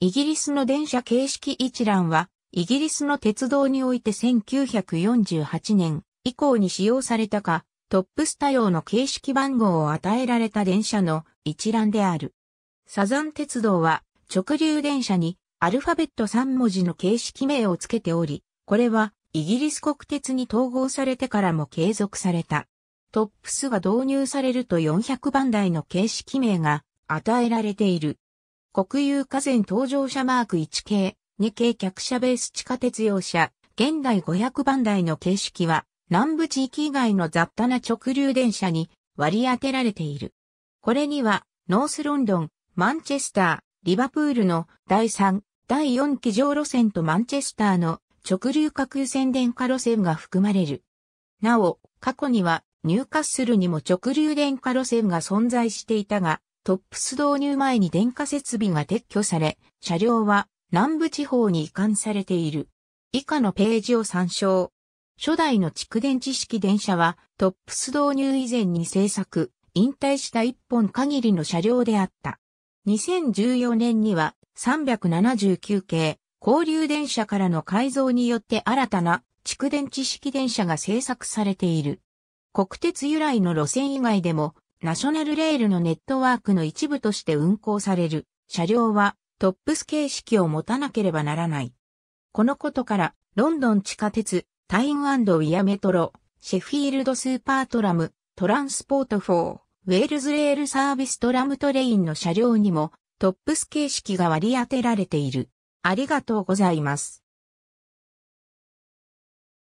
イギリスの電車形式一覧は、イギリスの鉄道において1948年以降に使用されたか、トップスタ用の形式番号を与えられた電車の一覧である。サザン鉄道は直流電車にアルファベット3文字の形式名を付けており、これはイギリス国鉄に統合されてからも継続された。トップスが導入されると400番台の形式名が与えられている。国有河川登場車マーク1系、2系客車ベース地下鉄用車、現代500番台の形式は、南部地域以外の雑多な直流電車に割り当てられている。これには、ノースロンドン、マンチェスター、リバプールの第3、第4機上路線とマンチェスターの直流架空線電化路線が含まれる。なお、過去には、ニューカッスルにも直流電化路線が存在していたが、トップス導入前に電化設備が撤去され、車両は南部地方に移管されている。以下のページを参照。初代の蓄電池式電車はトップス導入以前に製作、引退した一本限りの車両であった。2014年には379系交流電車からの改造によって新たな蓄電池式電車が製作されている。国鉄由来の路線以外でもナショナルレールのネットワークの一部として運行される車両はトップス形式を持たなければならない。このことから、ロンドン地下鉄、タイムウィアメトロ、シェフィールドスーパートラム、トランスポートフォー、ウェールズレールサービストラムトレインの車両にもトップス形式が割り当てられている。ありがとうございます。